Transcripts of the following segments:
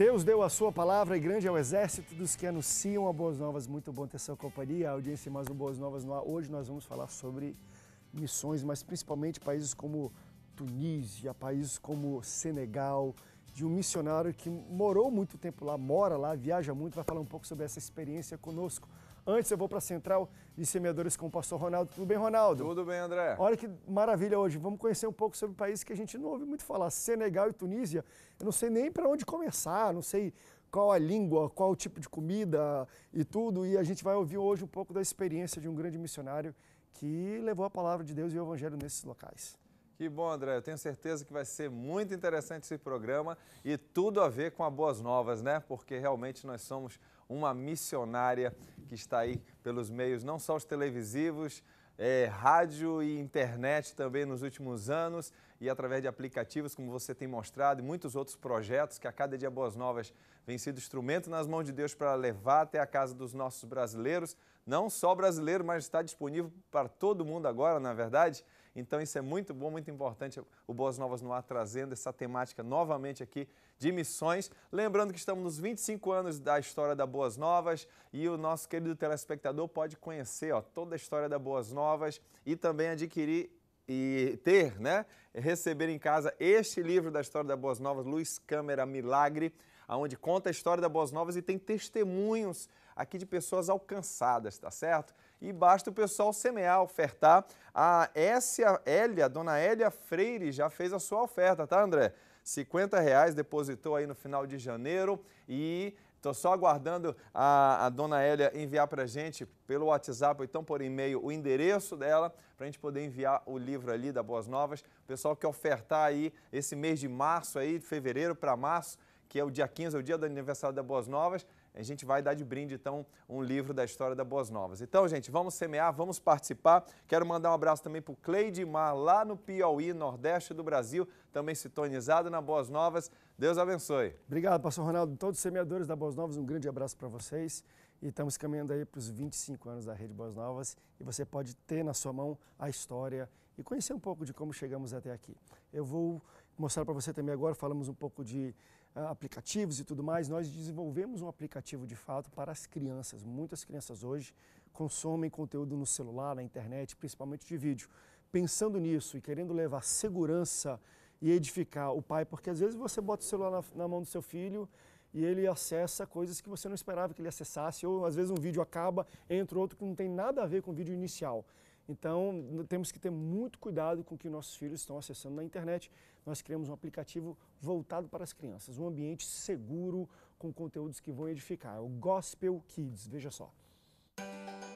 Deus deu a sua palavra e grande é o exército dos que anunciam a Boas Novas. Muito bom ter sua companhia, a audiência mais um Boas Novas no ar. Hoje nós vamos falar sobre missões, mas principalmente países como Tunísia, países como Senegal, de um missionário que morou muito tempo lá, mora lá, viaja muito, vai falar um pouco sobre essa experiência conosco. Antes eu vou para a Central de Semeadores com o pastor Ronaldo. Tudo bem, Ronaldo? Tudo bem, André. Olha que maravilha hoje. Vamos conhecer um pouco sobre países que a gente não ouve muito falar. Senegal e Tunísia. Eu não sei nem para onde começar, não sei qual a língua, qual o tipo de comida e tudo. E a gente vai ouvir hoje um pouco da experiência de um grande missionário que levou a palavra de Deus e o evangelho nesses locais. Que bom, André. Eu tenho certeza que vai ser muito interessante esse programa e tudo a ver com a Boas Novas, né? Porque realmente nós somos uma missionária que está aí pelos meios, não só os televisivos, é, rádio e internet também nos últimos anos e através de aplicativos, como você tem mostrado, e muitos outros projetos que a cada dia Boas Novas vem sido instrumento nas mãos de Deus para levar até a casa dos nossos brasileiros, não só brasileiro, mas está disponível para todo mundo agora, na é verdade. Então isso é muito bom, muito importante o Boas Novas no Ar trazendo essa temática novamente aqui de missões. Lembrando que estamos nos 25 anos da história da Boas Novas e o nosso querido telespectador pode conhecer ó, toda a história da Boas Novas e também adquirir e ter, né, receber em casa este livro da história da Boas Novas, Luiz Câmara Milagre, aonde conta a história da Boas Novas e tem testemunhos aqui de pessoas alcançadas, tá certo? e basta o pessoal semear, ofertar. A Essa Elia, dona Elia Freire, já fez a sua oferta, tá, André? 50 reais depositou aí no final de janeiro e Estou só aguardando a, a dona Elia enviar para a gente pelo WhatsApp ou então por e-mail o endereço dela para a gente poder enviar o livro ali da Boas Novas. O pessoal que ofertar aí esse mês de março, aí, de fevereiro para março, que é o dia 15, é o dia do aniversário da Boas Novas. A gente vai dar de brinde, então, um livro da história da Boas Novas. Então, gente, vamos semear, vamos participar. Quero mandar um abraço também para o Mar lá no Piauí, Nordeste do Brasil, também sintonizado na Boas Novas. Deus abençoe. Obrigado, pastor Ronaldo. Todos os semeadores da Boas Novas, um grande abraço para vocês. E estamos caminhando aí para os 25 anos da Rede Boas Novas e você pode ter na sua mão a história e conhecer um pouco de como chegamos até aqui. Eu vou mostrar para você também agora, falamos um pouco de ah, aplicativos e tudo mais, nós desenvolvemos um aplicativo de fato para as crianças. Muitas crianças hoje consomem conteúdo no celular, na internet, principalmente de vídeo. Pensando nisso e querendo levar segurança e edificar o pai, porque às vezes você bota o celular na, na mão do seu filho e ele acessa coisas que você não esperava que ele acessasse, ou às vezes um vídeo acaba, entra outro que não tem nada a ver com o vídeo inicial. Então, temos que ter muito cuidado com o que nossos filhos estão acessando na internet. Nós criamos um aplicativo voltado para as crianças, um ambiente seguro com conteúdos que vão edificar. É o Gospel Kids, veja só.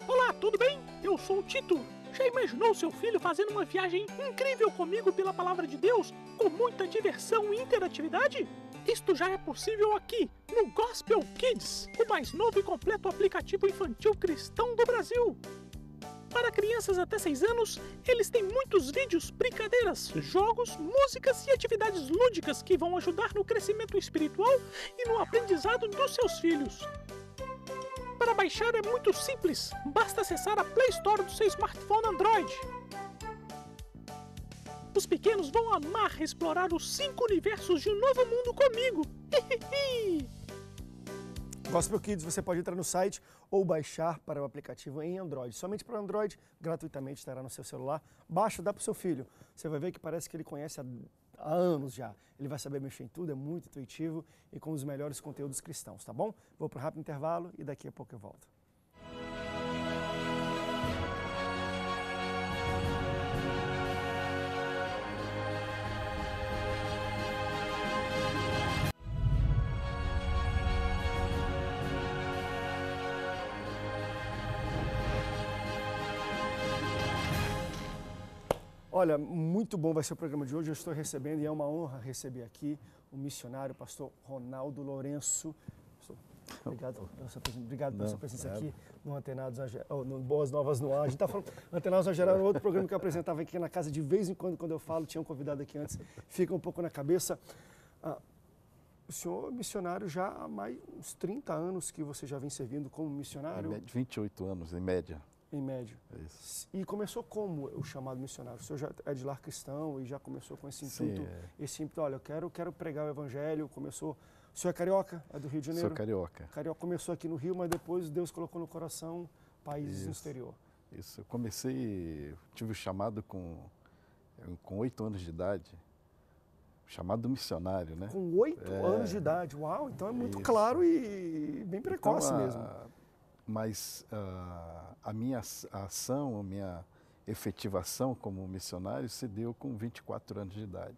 Olá, tudo bem? Eu sou o Tito. Já imaginou seu filho fazendo uma viagem incrível comigo pela palavra de Deus, com muita diversão e interatividade? Isto já é possível aqui, no Gospel Kids, o mais novo e completo aplicativo infantil cristão do Brasil. Para crianças até 6 anos, eles têm muitos vídeos, brincadeiras, jogos, músicas e atividades lúdicas que vão ajudar no crescimento espiritual e no aprendizado dos seus filhos. Para baixar é muito simples, basta acessar a Play Store do seu smartphone Android. Os pequenos vão amar explorar os cinco universos de um novo mundo comigo. Hihihi! Gospel Kids você pode entrar no site ou baixar para o aplicativo em Android. Somente para Android, gratuitamente estará no seu celular. Baixa, dá para o seu filho. Você vai ver que parece que ele conhece há, há anos já. Ele vai saber mexer em tudo, é muito intuitivo e com os melhores conteúdos cristãos, tá bom? Vou para um rápido intervalo e daqui a pouco eu volto. Olha, muito bom vai ser o programa de hoje. Eu estou recebendo e é uma honra receber aqui o missionário, pastor Ronaldo Lourenço. Obrigado pela sua presença, obrigado pela sua presença aqui no Antenados oh, no Boas Novas no Ar. A gente está falando, Antenados Agera era é outro programa que eu apresentava aqui na casa de vez em quando, quando eu falo, tinha um convidado aqui antes, fica um pouco na cabeça. Ah, o senhor é missionário já há mais uns 30 anos que você já vem servindo como missionário? 28 anos, em média. Em médio. É isso. E começou como o chamado missionário? O senhor já é de lar cristão e já começou com esse intuito? Sim, é. Esse intuito, olha, eu quero, quero pregar o evangelho, começou... O senhor é carioca? É do Rio de Janeiro? Sou carioca. Carioca começou aqui no Rio, mas depois Deus colocou no coração países Isso. no exterior. Isso, eu comecei, tive o chamado com com oito anos de idade, chamado missionário, né? Com oito é, anos de idade, uau! Então é muito isso. claro e bem precoce então, a, mesmo mas uh, a minha ação, a minha efetivação como missionário se deu com 24 anos de idade,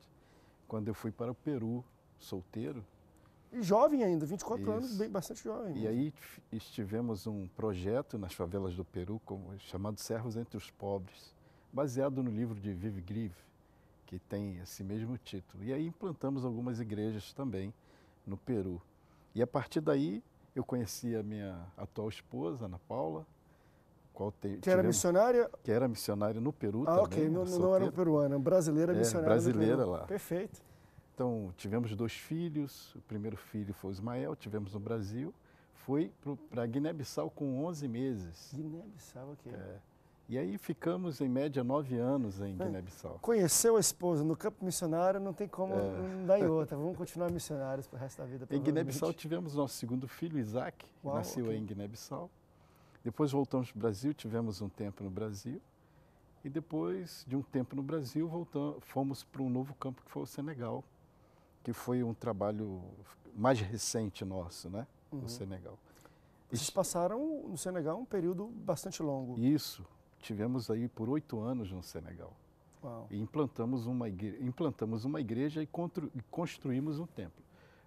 quando eu fui para o Peru solteiro. E jovem ainda, 24 Isso. anos, bem, bastante jovem. Mesmo. E aí estivemos um projeto nas favelas do Peru como, chamado Servos entre os Pobres, baseado no livro de Vive Grieve, que tem esse mesmo título. E aí implantamos algumas igrejas também no Peru. E a partir daí eu conheci a minha atual esposa, Ana Paula, qual te, que tivemos, era missionária? Que era missionária no Peru ah, também. Ah, ok, não, não era peruana, brasileira é, missionária. Brasileira lá. Perfeito. Então, tivemos dois filhos. O primeiro filho foi o Ismael, tivemos no Brasil. Foi para Guiné-Bissau com 11 meses. Guiné-Bissau, ok. É. E aí ficamos, em média, nove anos em é, Guiné-Bissau. Conheceu a esposa no campo missionário, não tem como é. dar em outra. Vamos continuar missionários para o resto da vida. Em Guiné-Bissau tivemos nosso segundo filho, Isaac, Uau, nasceu okay. em Guiné-Bissau. Depois voltamos para o Brasil, tivemos um tempo no Brasil. E depois de um tempo no Brasil, voltamos, fomos para um novo campo que foi o Senegal, que foi um trabalho mais recente nosso, né? Uhum. O Senegal. Vocês passaram no Senegal um período bastante longo. Isso, tivemos aí por oito anos no Senegal. Uau. E implantamos uma, igreja, implantamos uma igreja e, construímos um templo.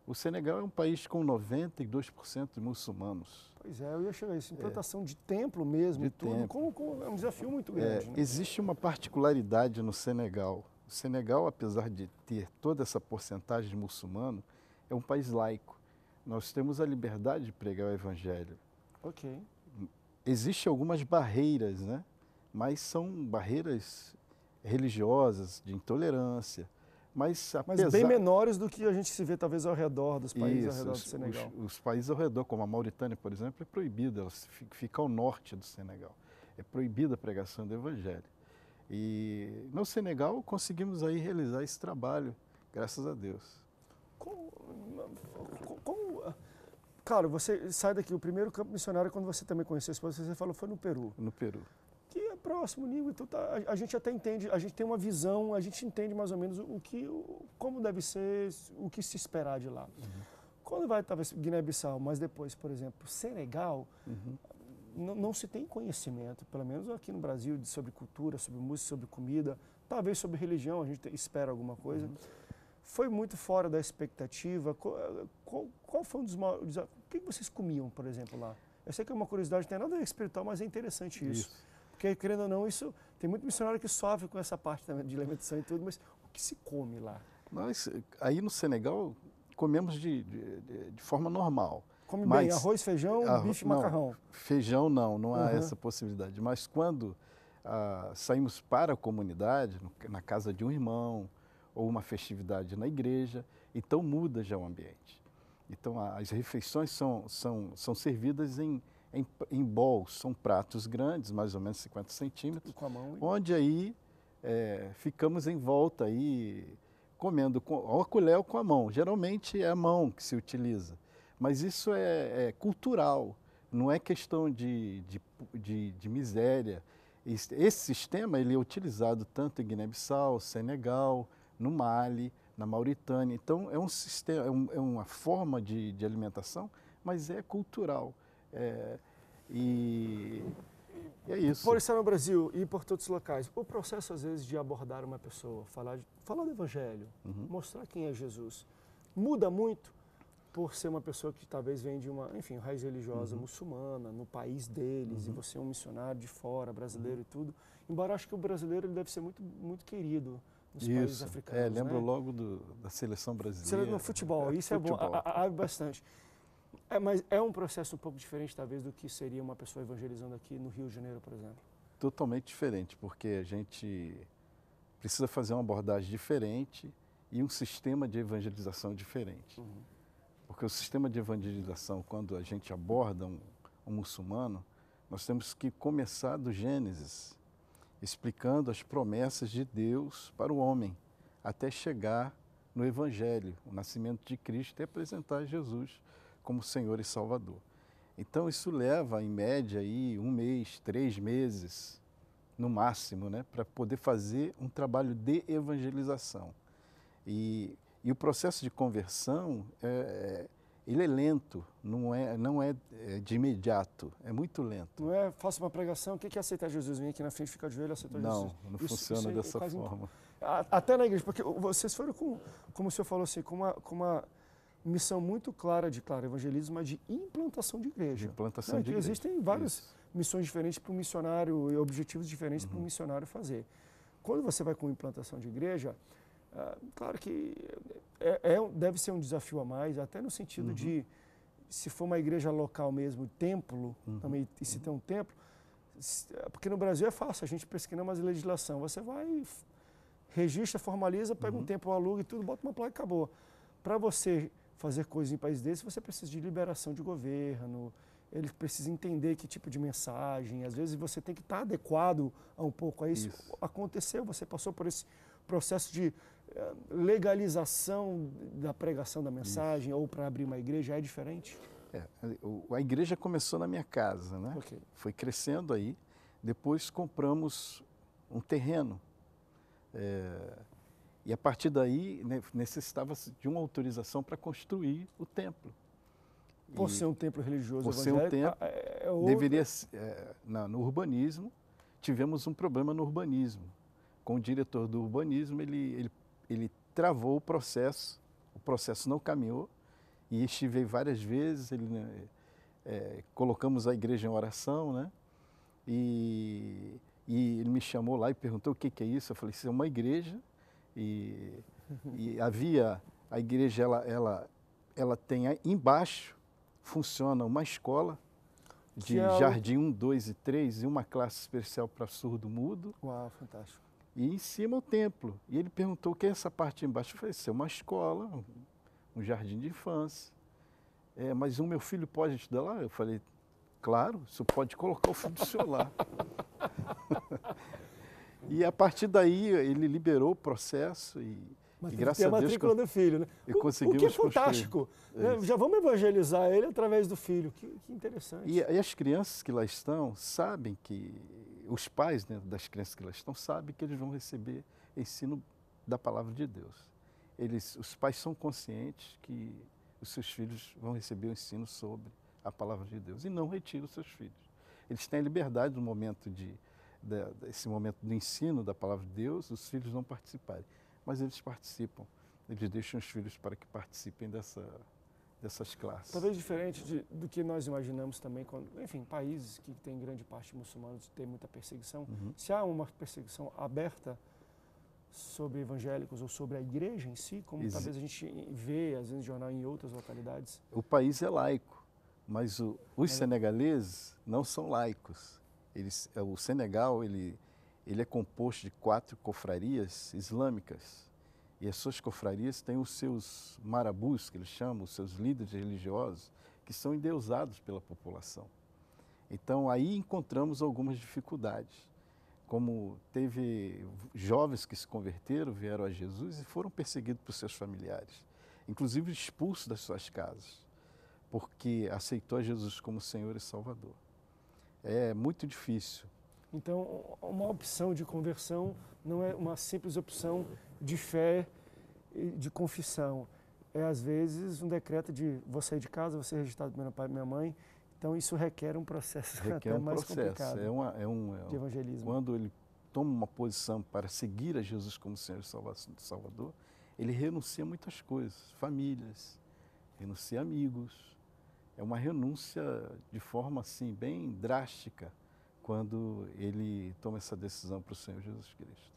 O Senegal é um país com 92% de muçulmanos. Pois é, eu ia chegar a isso. É. Implantação é. de templo mesmo, de tudo, como, é um desafio muito é, grande. É, né? Existe uma particularidade no Senegal. O Senegal, apesar de ter toda essa porcentagem de muçulmano, é um país laico. Nós temos a liberdade de pregar o evangelho. Ok. Existem algumas barreiras, né? mas são barreiras religiosas, de intolerância. Mas, apesar... mas bem menores do que a gente se vê talvez ao redor dos países Isso, ao redor do Senegal. Os, os, países ao redor, como a Mauritânia, por exemplo, é proibida, ela fica ao norte do Senegal. É proibida a pregação do Evangelho. E no Senegal conseguimos aí realizar esse trabalho, graças a Deus. Como, como, claro, você sai daqui, o primeiro campo missionário, é quando você também conheceu a esposa, você falou, foi no Peru. No Peru próximo nível, então tá, a, a, gente até entende, a gente tem uma visão, a gente entende mais ou menos o, o que, o, como deve ser, o que se esperar de lá. Uhum. Quando vai talvez Guiné-Bissau, mas depois, por exemplo, Senegal, uhum. não, não se tem conhecimento, pelo menos aqui no Brasil, de, sobre cultura, sobre música, sobre comida, talvez sobre religião, a gente te, espera alguma coisa. Uhum. Foi muito fora da expectativa. Qual, qual, foi um dos maiores... O que vocês comiam, por exemplo, lá? Eu sei que é uma curiosidade, não tem nada a ver espiritual, mas é interessante isso. isso. Porque, querendo ou não, isso tem muito missionário que sofre com essa parte também de alimentação e tudo, mas o que se come lá? Nós, aí no Senegal, comemos de, de, de forma normal. Come mas, bem arroz, feijão, arroz, bife, não, macarrão. Feijão não, não há uhum. essa possibilidade. Mas quando ah, saímos para a comunidade, na casa de um irmão, ou uma festividade na igreja, então muda já o ambiente. Então as refeições são, são, são servidas em, em, em são pratos grandes, mais ou menos 50 centímetros, mão, onde aí é, ficamos em volta aí comendo com, a colher ou com a mão. Geralmente é a mão que se utiliza, mas isso é, é cultural, não é questão de, de, de, de miséria. Esse, esse sistema ele é utilizado tanto em Guiné-Bissau, Senegal, no Mali, na Mauritânia. Então é um sistema, é, um, é uma forma de, de alimentação, mas é cultural. É, e, e, é isso. Por estar no Brasil e por todos os locais, o processo às vezes de abordar uma pessoa, falar, falar do Evangelho, uhum. mostrar quem é Jesus, muda muito por ser uma pessoa que talvez vem de uma, enfim, raiz religiosa uhum. muçulmana, no país deles, uhum. e você é um missionário de fora, brasileiro uhum. e tudo. Embora acho que o brasileiro ele deve ser muito, muito querido nos isso. países é, africanos. É, lembro né? logo do, da seleção brasileira. Seleção no futebol, é, isso futebol. é bom, abre bastante. É, mas é um processo um pouco diferente, talvez, do que seria uma pessoa evangelizando aqui no Rio de Janeiro, por exemplo. Totalmente diferente, porque a gente precisa fazer uma abordagem diferente e um sistema de evangelização diferente. Uhum. Porque o sistema de evangelização, quando a gente aborda um, um muçulmano, nós temos que começar do Gênesis, explicando as promessas de Deus para o homem, até chegar no Evangelho, o nascimento de Cristo e apresentar Jesus como Senhor e Salvador. Então isso leva, em média, aí, um mês, três meses, no máximo, né, para poder fazer um trabalho de evangelização. E, e o processo de conversão, é, é ele é lento, não é, não é, é de imediato, é muito lento. Não é, faça uma pregação, o que é aceitar Jesus? Vem aqui na frente, fica de joelho, aceitar não, Jesus. Não, não funciona isso, é dessa forma. Até na igreja, porque vocês foram com, como o senhor falou assim, com uma... Com uma missão muito clara de, claro, evangelismo, mas de implantação de igreja. Né, de implantação de igreja. Existem várias Isso. missões diferentes para o missionário e objetivos diferentes uhum. para o uhum. missionário fazer. Quando você vai com implantação de igreja, uh, claro que é, é, deve ser um desafio a mais, até no sentido uhum. de, se for uma igreja local mesmo, templo, uhum. também, e se uhum. tem um templo, é, porque no Brasil é fácil, a gente pesquisa mais legislação. Você vai, registra, formaliza, pega um uhum. tempo, aluga e tudo, bota uma placa e acabou. Para você fazer coisas em países desses, você precisa de liberação de governo, ele precisa entender que tipo de mensagem, às vezes você tem que estar tá adequado a um pouco a isso. isso. Aconteceu, você passou por esse processo de eh, legalização da pregação da mensagem isso. ou para abrir uma igreja é diferente? É, a igreja começou na minha casa, né? Okay. Foi crescendo aí. Depois compramos um terreno. É, e a partir daí né, necessitava-se de uma autorização para construir o templo. Por e, ser um templo religioso por ser um templo, é, é, é deveria é, na, no urbanismo tivemos um problema no urbanismo. Com o diretor do urbanismo ele, ele, ele travou o processo, o processo não caminhou e estive várias vezes. Ele, né, é, colocamos a igreja em oração, né? E, e ele me chamou lá e perguntou o que, que é isso. Eu falei, isso é uma igreja e, e havia, a igreja, ela, ela, ela tem embaixo, funciona uma escola de é jardim 1, 2 e 3 e uma classe especial para surdo-mudo. Uau, fantástico. E em cima o templo. E ele perguntou o que é essa parte embaixo. Eu falei, isso é uma escola, um, um jardim de infância. É, mas o meu filho pode estudar lá? Eu falei, claro, você pode colocar o filho do seu lá. E a partir daí ele liberou o processo e, Mas e graças a, Deus... a matrícula do filho, né? E o, conseguimos o que é fantástico. Né? Já vamos evangelizar ele através do filho. Que, que interessante. E, e, as crianças que lá estão sabem que... Os pais né, das crianças que lá estão sabem que eles vão receber ensino da palavra de Deus. Eles, os pais são conscientes que os seus filhos vão receber o ensino sobre a palavra de Deus e não retira os seus filhos. Eles têm a liberdade no momento de desse momento do ensino da palavra de Deus, os filhos não participarem. Mas eles participam. Eles deixam os filhos para que participem dessa, dessas classes. Talvez diferente de, do que nós imaginamos também, quando, enfim, países que têm grande parte muçulmana, têm muita perseguição. Uhum. Se há uma perseguição aberta sobre evangélicos ou sobre a igreja em si, como Ex talvez a gente vê, às vezes, no jornal em outras localidades. O país é laico, mas o, os é. senegaleses não são laicos. Eh, o Senegal ele, ele é composto de quatro cofrarias islâmicas. E essas cofrarias têm os seus marabus, que eles chamam, os seus líderes religiosos, que são endeusados pela população. Então aí encontramos algumas dificuldades. Como teve jovens que se converteram, vieram a Jesus e foram perseguidos por seus familiares, inclusive expulsos das suas casas, porque aceitou a Jesus como Senhor e Salvador é muito difícil. Então, uma opção de conversão não é uma simples opção de fé, de confissão. É, às vezes, um decreto de vou sair de casa, vou ser registrado pelo meu pai e minha mãe. Então, isso requer um processo requer até um mais processo. complicado é uma, é um, é um, de evangelismo. Quando ele toma uma posição para seguir a Jesus como Senhor e Salvador, ele renuncia a muitas coisas, famílias, renuncia amigos, é uma renúncia de forma assim bem drástica quando ele toma essa decisão para o Senhor Jesus Cristo.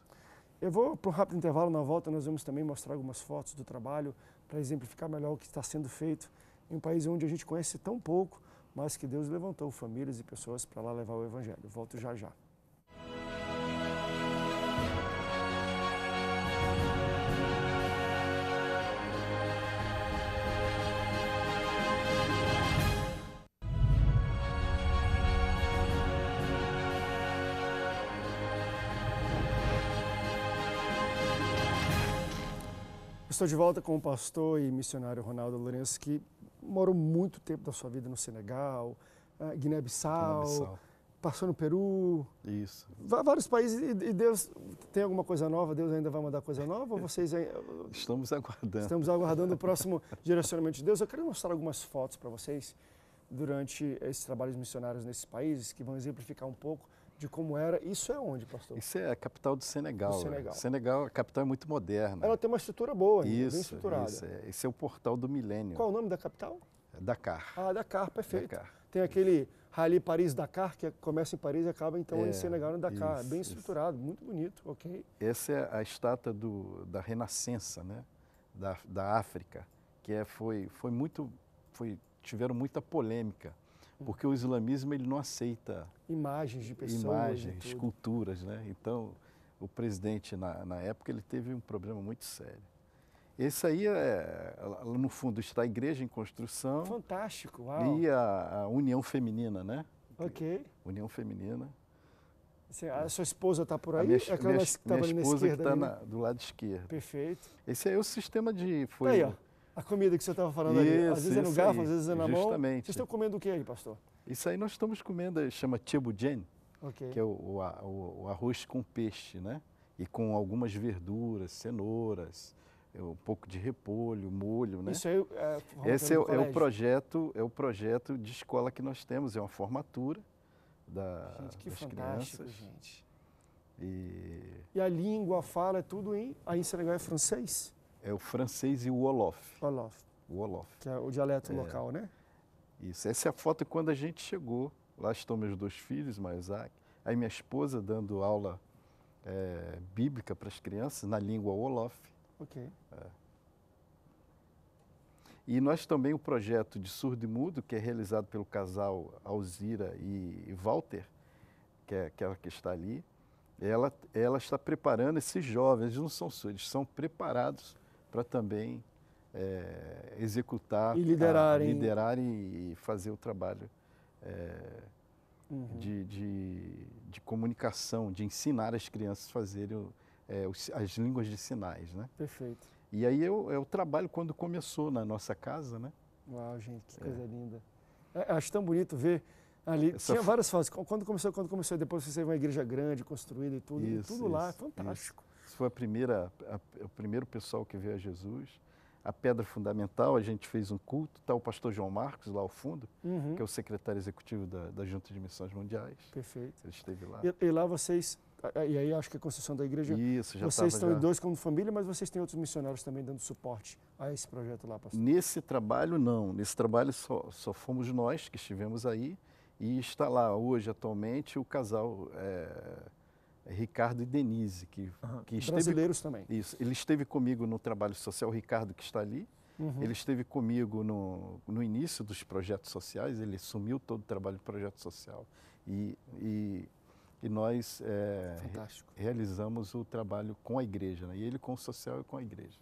Eu vou para um rápido intervalo, na volta nós vamos também mostrar algumas fotos do trabalho para exemplificar melhor o que está sendo feito em um país onde a gente conhece tão pouco, mas que Deus levantou famílias e pessoas para lá levar o Evangelho. Volto já já. Estou de volta com o pastor e missionário Ronaldo Lourenço, que morou muito tempo da sua vida no Senegal, eh, Guiné-Bissau, Guiné passou no Peru. Isso. Vários países. E Deus tem alguma coisa nova? Deus ainda vai mandar coisa nova? Ou é. vocês. Eh, estamos aguardando. Estamos aguardando o próximo direcionamento de Deus. Eu quero mostrar algumas fotos para vocês durante esses trabalhos missionários nesses países que vão exemplificar um pouco de como era. Isso é onde, pastor? Isso é a capital do Senegal. Do né? Senegal. Senegal, a capital é muito moderna. Ela tem uma estrutura boa, isso, bem estruturada. Isso, é. Esse é o portal do milênio. Qual é o nome da capital? É Dakar. Ah, Dakar, perfeito. Dakar. Tem aquele Rally Paris-Dakar, que é, começa em Paris e acaba então é, em Senegal, no Dakar. Isso, bem estruturado, isso. muito bonito, ok. Essa é a estátua do, da Renascença, né? Da, da África, que é, foi, foi muito... Foi, tiveram muita polêmica porque o islamismo ele não aceita imagens de pessoas, imagens, culturas, né? Então, o presidente na, na época ele teve um problema muito sério. Esse aí, é, no fundo, está a igreja em construção. Fantástico, uau. E a, a União Feminina, né? Ok. União Feminina. a sua esposa está por aí? A minha, aquela minha, que minha esposa na esquerda, que está né? do lado esquerdo. Perfeito. Esse aí é o sistema de... Foi, tá aí, ó. A comida que você estava falando isso, ali, às vezes é no garfo, aí, às vezes é na justamente. mão. Vocês estão comendo o que aí, pastor? Isso aí nós estamos comendo, chama tibudjen, okay. que é o, o, o, arroz com peixe, né? E com algumas verduras, cenouras, é, um pouco de repolho, molho, né? Isso aí é, Esse é, é, o é projeto, é o projeto de escola que nós temos, é uma formatura da, gente, que das crianças. Gente. E... e a língua, a fala, é tudo em. Aí em Senegal é francês? É o francês e o olof. Olof. O Olof. Que é o dialeto é. local, né? Isso. Essa é a foto quando a gente chegou. Lá estão meus dois filhos, Maizak. Aí minha esposa dando aula é, bíblica para as crianças na língua olof. Ok. É. E nós também o projeto de surdo e mudo, que é realizado pelo casal Alzira e Walter, que é aquela que está ali, ela, ela está preparando esses jovens, eles não são surdos, são preparados para também é, executar, e liderar, a, ah, e fazer o trabalho é, uhum. de, de, de, comunicação, de ensinar as crianças a fazerem é, as línguas de sinais, né? Perfeito. E aí é o trabalho quando começou na nossa casa, né? Uau, gente, que é. coisa linda. É, acho tão bonito ver ali. Essa Tinha várias fases. Quando começou, quando começou, depois você teve uma igreja grande construída e tudo, isso, e tudo isso, lá, fantástico. Isso. Isso foi a primeira, a, o primeiro pessoal que veio a Jesus. A pedra fundamental, a gente fez um culto, está o pastor João Marcos lá ao fundo, uhum. que é o secretário executivo da, da Junta de Missões Mundiais. Perfeito. Ele esteve lá. E, e lá vocês e aí acho que a construção da igreja. Isso, já Vocês estão já. em dois como família, mas vocês têm outros missionários também dando suporte a esse projeto lá, pastor? Nesse trabalho, não. Nesse trabalho só, só fomos nós que estivemos aí. E está lá hoje, atualmente, o casal é, é Ricardo e Denise, que, uhum. que esteve, brasileiros também. Isso, ele esteve comigo no trabalho social, o Ricardo que está ali, uhum. ele esteve comigo no, no início dos projetos sociais, ele assumiu todo o trabalho de projeto social e, e, e nós é, re, realizamos o trabalho com a igreja, né? e ele com o social e com a igreja.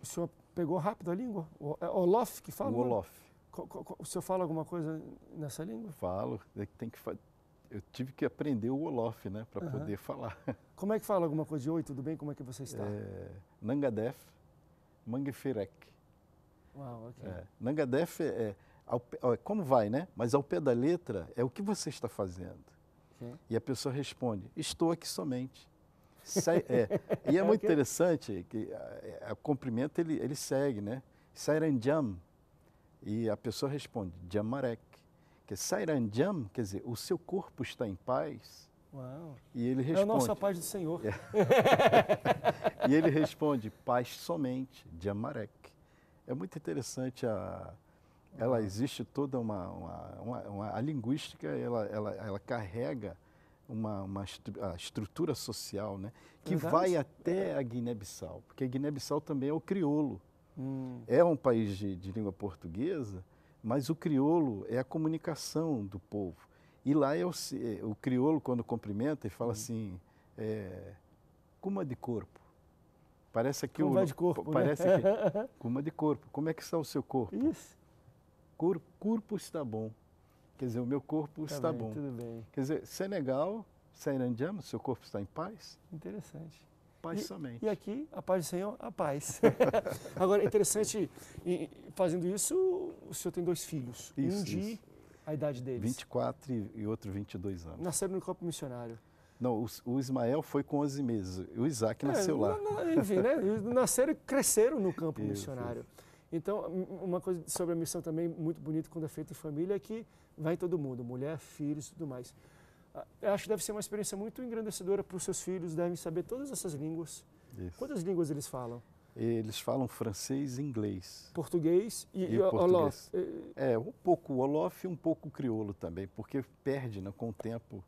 O senhor pegou rápido a língua? O, é Olof que fala? O Olof. O senhor fala alguma coisa nessa língua? Falo, é tem que, eu tive que aprender o Olof, né, para uhum. poder falar. Como é que fala alguma coisa de oi, tudo bem? Como é que você está? É, Nangadef, Mangeferek. Uau, ok. É, Nangadef é, é, é, como vai, né? Mas ao pé da letra é o que você está fazendo. Okay. E a pessoa responde, estou aqui somente. Sai, é. E é muito okay. interessante que é, o cumprimento ele, ele segue, né? Sairanjam. E a pessoa responde, Jamarek que é Sairanjam, quer dizer, o seu corpo está em paz. Uau. E ele é responde. É a nossa paz do Senhor. É. e ele responde, paz somente, Jamarek. É muito interessante a. Ela existe toda uma, uma, uma, uma a linguística, ela, ela, ela carrega uma, uma estru estrutura social, né? Que vai até a Guiné-Bissau, porque a Guiné-Bissau também é o crioulo. Hum. É um país de, de língua portuguesa, mas o criolo é a comunicação do povo. E lá é o, é, o criolo, quando cumprimenta, e fala uhum. assim, é, eh, cuma de corpo. Parece que Como o... de corpo, né? Parece né? que... Cuma de corpo. Como é que está o seu corpo? Isso. Cor, corpo está bom. Quer dizer, o meu corpo tá está bem, bom. Tudo bem. Quer dizer, Senegal, Sairandjama, seu corpo está em paz? Interessante. Paz e, somente. E aqui, a paz do Senhor, a paz. Agora, é interessante, fazendo isso, o senhor tem dois filhos. Isso, um de a idade deles? 24 e outro 22 anos. Nasceram no campo missionário. Não, o, Ismael foi com 11 meses. O Isaac é, nasceu é, lá. enfim, né? Nasceram e cresceram no campo isso, missionário. Isso. Então, uma coisa sobre a missão também muito bonita quando é feita em família é que vai todo mundo, mulher, filhos e tudo mais. Ah, eu acho que deve ser uma experiência muito engrandecedora para os seus filhos, devem saber todas essas línguas. Isso. Quantas línguas eles falam? Eles falam francês e inglês. Português e, e, e É, um pouco Olof e um pouco crioulo também, porque perde né, com o tempo,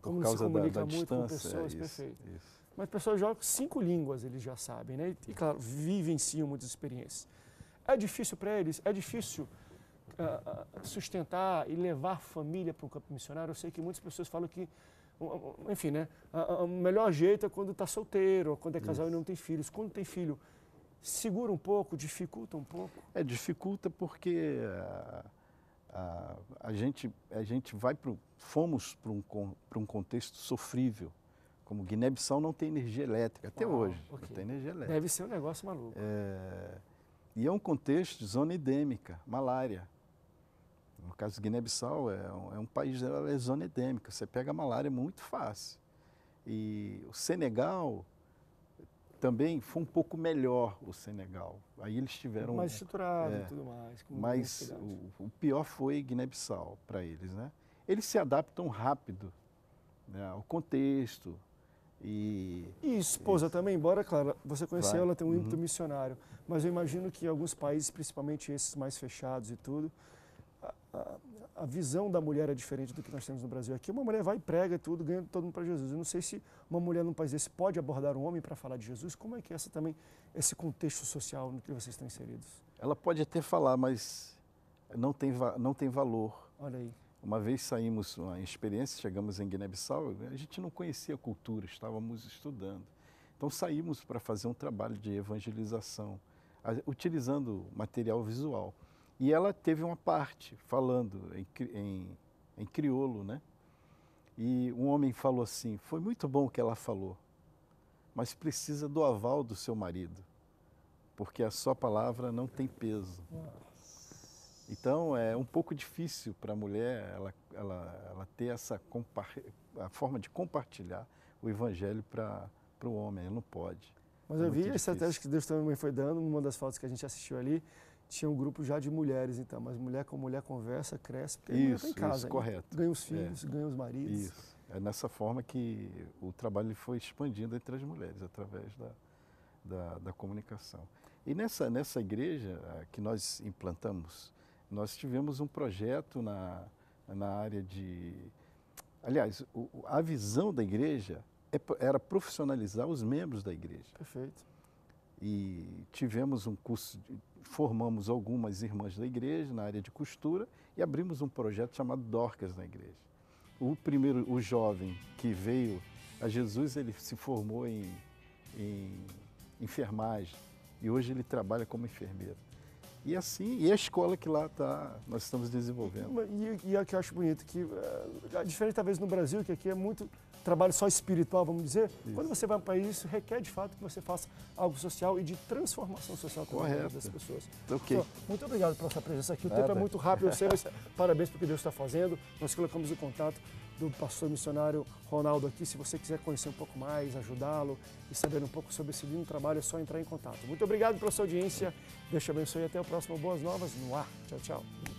Como por causa da, da distância. Pessoas, é, isso, isso. Mas pessoas joga cinco línguas, eles já sabem, né? E, claro, vivenciam muitas experiências. É difícil para eles? É difícil sustentar e levar a família para o campo missionário. Eu sei que muitas pessoas falam que, enfim, né, o melhor jeito é quando está solteiro, quando é casal Isso. e não tem filhos. Quando tem filho, segura um pouco, dificulta um pouco? É, dificulta porque a, a, a gente, a gente vai pro, fomos para um, um contexto sofrível. Como Guiné-Bissau não tem energia elétrica, até ah, hoje, okay. não tem energia elétrica. Deve ser um negócio maluco. É, e é um contexto de zona endêmica, malária. No caso de Guiné-Bissau, é, um, é, um país é zona endêmica. Você pega a malária é muito fácil. E o Senegal também foi um pouco melhor o Senegal. Aí eles tiveram mais estruturado é, e tudo mais. mas o, o, pior foi Guiné-Bissau para eles, né? Eles se adaptam rápido né, ao contexto, e, e, esposa e... também, embora, claro, você conheceu, ela tem um ímpeto uhum. missionário. Mas eu imagino que alguns países, principalmente esses mais fechados e tudo, a, visão da mulher é diferente do que nós temos no Brasil. Aqui uma mulher vai, e prega tudo, ganhando todo mundo para Jesus. Eu não sei se uma mulher num país desse pode abordar um homem para falar de Jesus. Como é que é essa também, esse contexto social no que vocês estão inseridos? Ela pode até falar, mas não tem, não tem valor. Olha aí. Uma vez saímos uma experiência, chegamos em Guiné-Bissau, a gente não conhecia a cultura, estávamos estudando. Então saímos para fazer um trabalho de evangelização, utilizando material visual. E ela teve uma parte falando em, em, em crioulo, né? E um homem falou assim: Foi muito bom o que ela falou, mas precisa do aval do seu marido, porque a sua palavra não tem peso. Então é um pouco difícil para a mulher ela, ela, ela ter essa a forma de compartilhar o evangelho para o homem, ela não pode. Mas é eu vi a estratégia que Deus também foi dando numa das fotos que a gente assistiu ali, tinha um grupo já de mulheres, então, mas mulher com mulher conversa, cresce, porque isso, a mulher tá em casa. Isso, correto. Ganha os é. filhos, é. ganha os maridos. Isso. É nessa forma que o trabalho foi expandindo entre as mulheres, através da, da, da comunicação. E nessa, nessa igreja que nós implantamos, nós tivemos um projeto na, na área de. Aliás, o, a visão da igreja é era profissionalizar os membros da igreja. Perfeito. E tivemos um curso formamos algumas irmãs da igreja na área de costura e abrimos um projeto chamado Dorcas na igreja. O primeiro, o jovem que veio a Jesus, ele se formou em, em enfermagem e hoje ele trabalha como enfermeiro. E assim, e a escola que lá tá, nós estamos desenvolvendo. E, e, e o que eu acho bonito, que a eh, diferença talvez no Brasil, que aqui é muito trabalho só espiritual, vamos dizer, isso. quando você vai para país, isso requer de fato que você faça algo social e de transformação social também das pessoas. Okay. Então, muito obrigado pela sua presença aqui. O Nada. tempo é muito rápido, eu sei, mas parabéns pelo que Deus está fazendo. Nós colocamos o contato do pastor missionário Ronaldo aqui. Se você quiser conhecer um pouco mais, ajudá-lo e saber um pouco sobre esse lindo trabalho, é só entrar em contato. Muito obrigado pela sua audiência. Deus te abençoe e até o próximo Boas Novas no ar. Tchau, tchau.